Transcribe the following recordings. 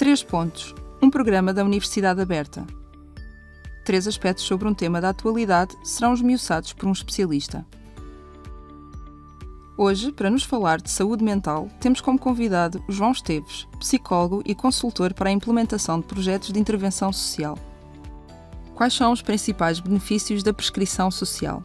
Três pontos. Um programa da Universidade Aberta. Três aspectos sobre um tema da atualidade serão esmiuçados por um especialista. Hoje, para nos falar de saúde mental, temos como convidado João Esteves, psicólogo e consultor para a implementação de projetos de intervenção social. Quais são os principais benefícios da prescrição social?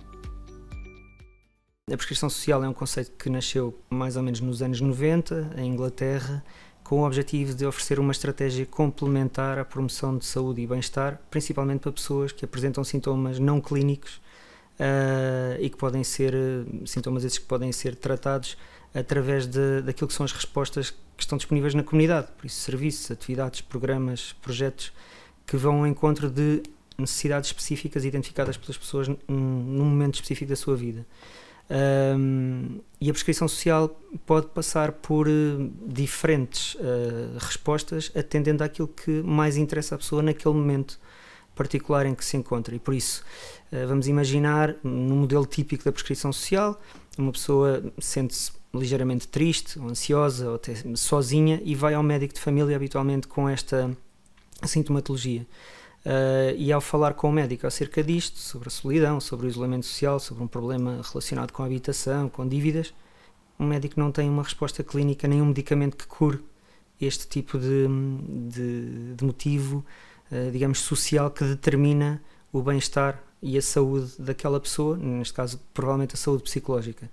A prescrição social é um conceito que nasceu mais ou menos nos anos 90, em Inglaterra, com o objetivo de oferecer uma estratégia complementar à promoção de saúde e bem-estar, principalmente para pessoas que apresentam sintomas não clínicos uh, e que podem ser, eh, sintomas esses que podem ser tratados através de, daquilo que são as respostas que estão disponíveis na comunidade, por isso serviços, atividades, programas, projetos que vão ao encontro de necessidades específicas identificadas pelas pessoas num, num momento específico da sua vida. Um, e a prescrição social pode passar por eh, diferentes uh, respostas, atendendo àquilo que mais interessa à pessoa naquele momento particular em que se encontra. E por isso, uh, vamos imaginar, no modelo típico da prescrição social, uma pessoa sente-se ligeiramente triste, ou ansiosa, ou até sozinha, e vai ao médico de família habitualmente com esta sintomatologia. Uh, e ao falar com o médico acerca disto, sobre a solidão, sobre o isolamento social, sobre um problema relacionado com a habitação, com dívidas, o um médico não tem uma resposta clínica, nenhum medicamento que cure este tipo de, de, de motivo, uh, digamos, social que determina o bem-estar e a saúde daquela pessoa, neste caso, provavelmente a saúde psicológica.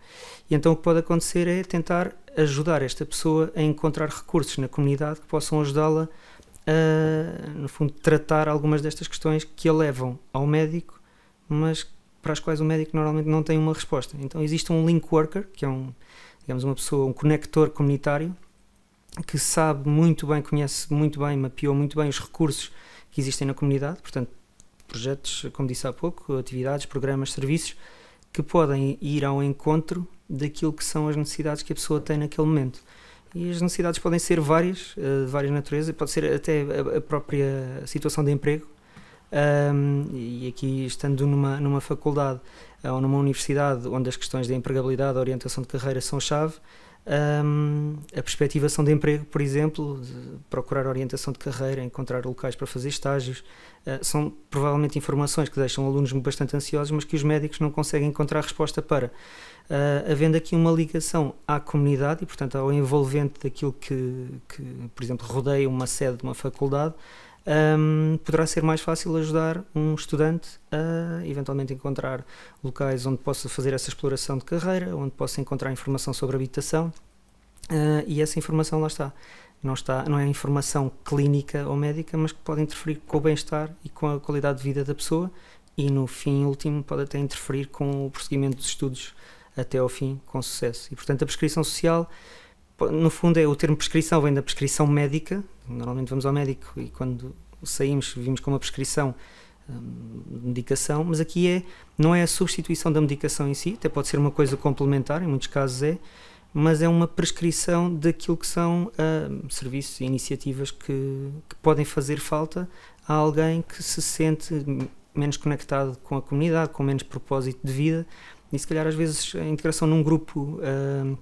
E então o que pode acontecer é tentar ajudar esta pessoa a encontrar recursos na comunidade que possam ajudá-la a, no fundo, tratar algumas destas questões que a levam ao médico, mas para as quais o médico normalmente não tem uma resposta. Então existe um link worker, que é um, digamos, uma pessoa, um conector comunitário, que sabe muito bem, conhece muito bem, mapeou muito bem os recursos que existem na comunidade, portanto, projetos, como disse há pouco, atividades, programas, serviços, que podem ir ao encontro daquilo que são as necessidades que a pessoa tem naquele momento. E as necessidades podem ser várias, eh, de várias naturezas, pode ser até a própria situação de emprego. Um, e aqui estando numa, numa faculdade eh, ou numa universidade onde as questões de empregabilidade, orientação de carreira são chave, um, a perspectivação de emprego, por exemplo, procurar orientação de carreira, encontrar locais para fazer estágios, uh, são provavelmente informações que deixam alunos bastante ansiosos, mas que os médicos não conseguem encontrar resposta para. Uh, havendo aqui uma ligação à comunidade e, portanto, ao envolvente daquilo que, que por exemplo, rodeia uma sede de uma faculdade, um, poderá ser mais fácil ajudar um estudante a eventualmente encontrar locais onde possa fazer essa exploração de carreira, onde possa encontrar informação sobre habitação uh, e essa informação lá está. Não, está. não é informação clínica ou médica, mas que pode interferir com o bem-estar e com a qualidade de vida da pessoa e, no fim último, pode até interferir com o prosseguimento dos estudos até ao fim com sucesso. E, portanto, a prescrição social no fundo é o termo prescrição, vem da prescrição médica. Normalmente vamos ao médico e quando saímos vimos com uma prescrição de hum, medicação, mas aqui é não é a substituição da medicação em si, até pode ser uma coisa complementar, em muitos casos é, mas é uma prescrição daquilo que são uh, serviços e iniciativas que, que podem fazer falta a alguém que se sente menos conectado com a comunidade, com menos propósito de vida e se calhar às vezes a integração num grupo uh,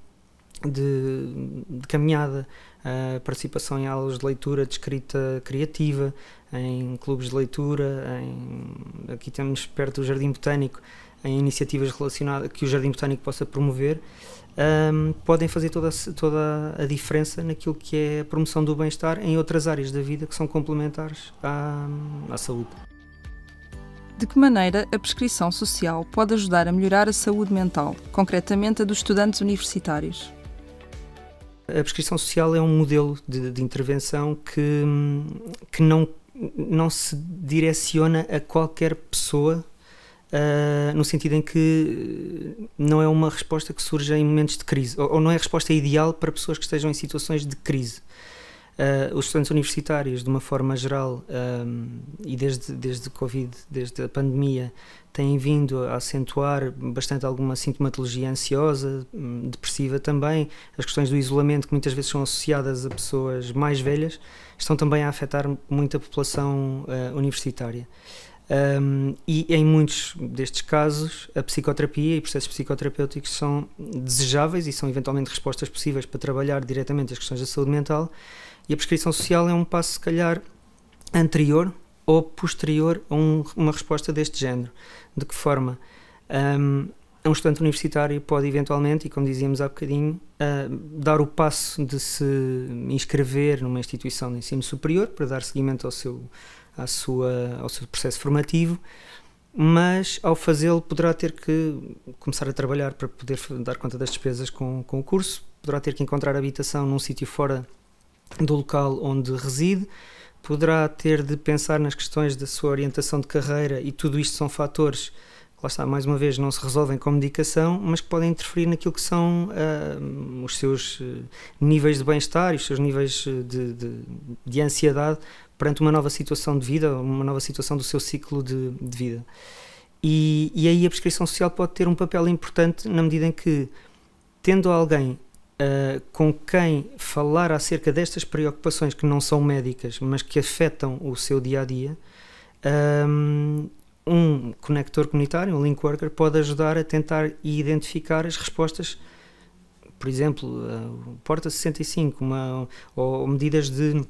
de, de, caminhada, participação em aulas de leitura de escrita criativa, em clubes de leitura, em, aqui temos perto do Jardim Botânico, em iniciativas relacionadas que o Jardim Botânico possa promover, um, podem fazer toda, toda a diferença naquilo que é a promoção do bem-estar em outras áreas da vida que são complementares à, à saúde. De que maneira a prescrição social pode ajudar a melhorar a saúde mental, concretamente a dos estudantes universitários? a prescrição social é um modelo de, de intervenção que, que não, não se direciona a qualquer pessoa Uh, no sentido em que não é uma resposta que surge em momentos de crise, ou, ou, não é a resposta ideal para pessoas que estejam em situações de crise. Uh, os estudantes universitários, de uma forma geral, um, e desde, desde Covid, desde a pandemia, têm vindo a acentuar bastante alguma sintomatologia ansiosa, hum, depressiva também. As questões do isolamento, que muitas vezes são associadas a pessoas mais velhas, estão também a afetar muito a população uh, universitária. Um, e em muitos destes casos, a psicoterapia e processos psicoterapêuticos são desejáveis e são eventualmente respostas possíveis para trabalhar diretamente as questões da saúde mental e a prescrição social é um passo, se calhar, anterior ou posterior a um, uma resposta deste género. De que forma? Um, é um estudante universitário pode eventualmente, e como dizíamos há bocadinho, uh, dar o passo de se inscrever numa instituição de ensino superior para dar seguimento ao seu, à sua, ao seu processo formativo, mas ao fazê-lo poderá ter que começar a trabalhar para poder dar conta das despesas com, com o curso, poderá ter que encontrar habitação num sítio fora do local onde reside, poderá ter de pensar nas questões da sua orientação de carreira e tudo isto são fatores lá está, mais uma vez, não se resolvem com medicação, mas que podem interferir naquilo que são uh, os seus eh, níveis de bem-estar e os seus níveis eh, de, de, de, ansiedade perante uma nova situação de vida, uma nova situação do seu ciclo de, de vida. E, e aí a prescrição social pode ter um papel importante na medida em que, tendo alguém uh, com quem falar acerca destas preocupações que não são médicas, mas que afetam o seu dia a dia, ehm, um, conector comunitário, um link worker, pode ajudar a tentar identificar as respostas, por exemplo, uh, Porta 65, uma, ou medidas de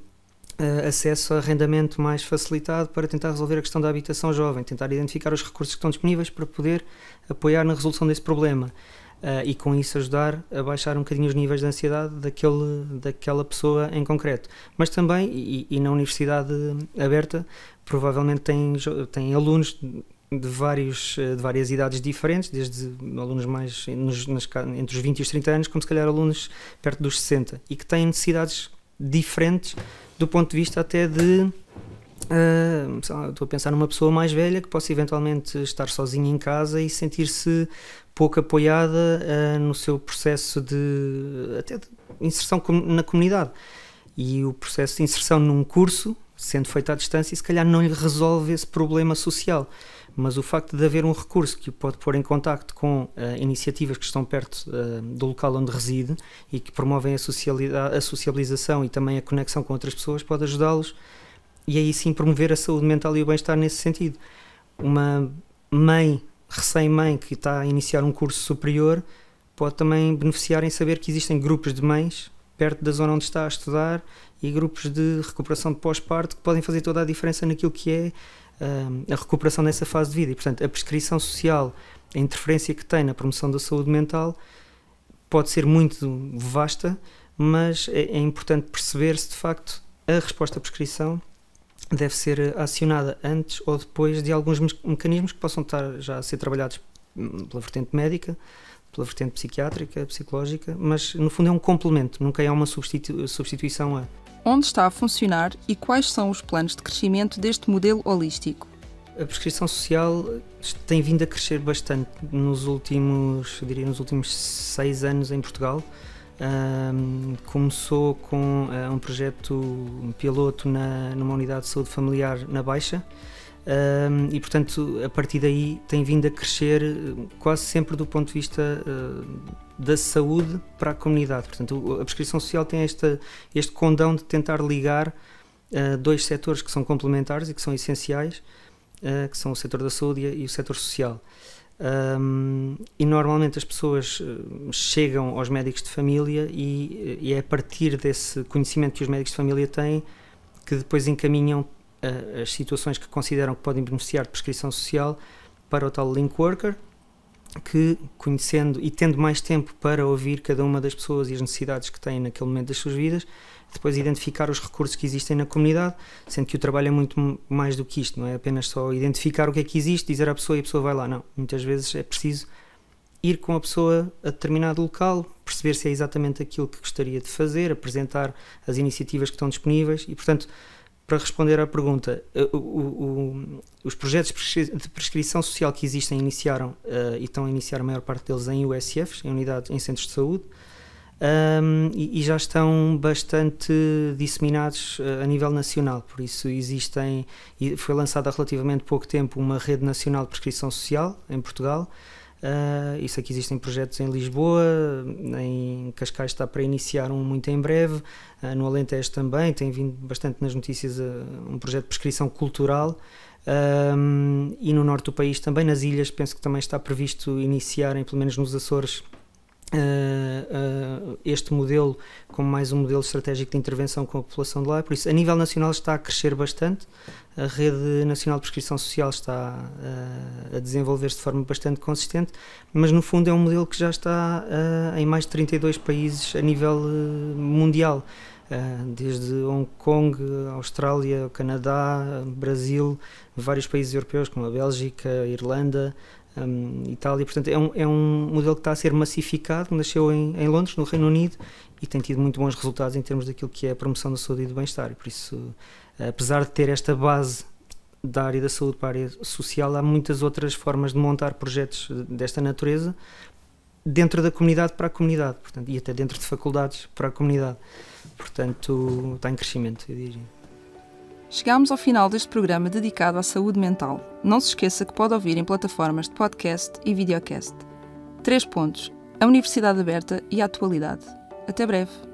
Uh, acesso a arrendamento mais facilitado para tentar resolver a questão da habitação jovem, tentar identificar os recursos que estão disponíveis para poder apoiar na resolução desse problema. Uh, e com isso ajudar a baixar um bocadinho os níveis de ansiedade daquele, daquela pessoa em concreto. Mas também, e, e na universidade aberta, provavelmente tem, tem alunos de, vários, ah, de várias idades diferentes, desde alunos mais nos, nas, entre os 20 e os 30 anos, como se calhar alunos perto dos 60, e que têm necessidades diferentes do ponto de vista até de Uh, estou a pensar numa pessoa mais velha que possa eventualmente estar sozinha em casa e sentir-se pouco apoiada uh, no seu processo de até de inserção com, na comunidade. E o processo de inserção num curso, sendo feito à distância, se calhar não lhe resolve esse problema social. Mas o facto de haver um recurso que o pode pôr em contacto com uh, iniciativas que estão perto do local onde reside e que promovem a, a sociabilização e também a conexão com outras pessoas, pode ajudá-los a e aí sim promover a saúde mental e o bem-estar nesse sentido. Uma mãe, recém-mãe, que está a iniciar um curso superior, pode também beneficiar em saber que existem grupos de mães perto da zona onde está a estudar e grupos de recuperação de pós-parto que podem fazer toda a diferença naquilo que é hum, a recuperação nessa fase de vida. E, portanto, a prescrição social, a interferência que tem na promoção da saúde mental, pode ser muito vasta, mas é, é importante perceber se de facto a resposta à prescrição deve ser acionada antes ou depois de alguns mecanismos que possam estar já a ser trabalhados hum, pela vertente médica, pela vertente psiquiátrica, psicológica, mas no fundo é um complemento, nunca é uma substitu substituição a. Onde está a funcionar e quais são os planos de crescimento deste modelo holístico? A prescrição social tem vindo a crescer bastante nos últimos, diria, nos últimos seis anos em Portugal. Um, começou com ah, um projeto piloto na, numa unidade de saúde familiar na Baixa um, e, portanto, a partir daí tem vindo a crescer ah, quase sempre do ponto de vista uh, da saúde para a comunidade. Portanto, a prescrição social tem esta, este condão de tentar ligar uh, dois setores que são complementares e que são essenciais, que são o setor da saúde e, e o setor social. Um, e normalmente as pessoas eh, chegam aos médicos de família e, eh, e, é a partir desse conhecimento que os médicos de família têm que depois encaminham uh, as situações que consideram que podem beneficiar de prescrição social para o tal link worker que conhecendo e tendo mais tempo para ouvir cada uma das pessoas e as necessidades que têm naquele momento das suas vidas depois identificar os recursos que existem na comunidade, sendo que o trabalho é muito mais do que isto, não é apenas só identificar o que é que existe, dizer à pessoa e a pessoa vai lá, não. Muitas vezes é preciso ir com a pessoa a determinado local, perceber se é exatamente aquilo que gostaria de fazer, apresentar as iniciativas que estão disponíveis e, portanto, para responder à pergunta, eh, o, o, os projetos de prescrição social que existem iniciaram uh, e estão a iniciar a maior parte deles em USFs, em unidades, em centros de saúde um, e, e, já estão bastante disseminados eh, a nível nacional. Por isso, existem, e foi lançada há relativamente pouco tempo, uma rede nacional de prescrição social em Portugal. Uh, eh, isso aqui existem projetos em Lisboa, em Cascais está para iniciar um muito em breve, uh, no Alentejo também, tem vindo bastante nas notícias uh, um projeto de prescrição cultural. Um, e no norte do país também, nas ilhas, penso que também está previsto iniciarem, pelo menos nos Açores, eh, eh, este modelo como mais um modelo estratégico de intervenção com a população de lá. Por isso, a nível nacional está a crescer bastante, a Rede Nacional de Prescrição Social está uh, a desenvolver-se de forma bastante consistente, mas no fundo é um modelo que já está em mais de 32 países a nível mundial. Desde Hong Kong, Austrália, Canadá, Brasil, vários países europeus como a Bélgica, a Irlanda, um, e tal. E, portanto, é um, é um modelo que está a ser massificado, nasceu em, em, Londres, no Reino Unido, e tem tido muito bons resultados em termos daquilo que é a promoção da saúde e do bem-estar. Por isso, apesar de ter esta base da área da saúde para a área social, há muitas outras formas de montar projetos desta natureza dentro da comunidade para a comunidade, portanto, e até dentro de faculdades para a comunidade. Portanto, está em crescimento, eu diria. Chegámos ao final deste programa dedicado à saúde mental. Não se esqueça que pode ouvir em plataformas de podcast e videocast. Três pontos: a Universidade Aberta e a atualidade. Até breve.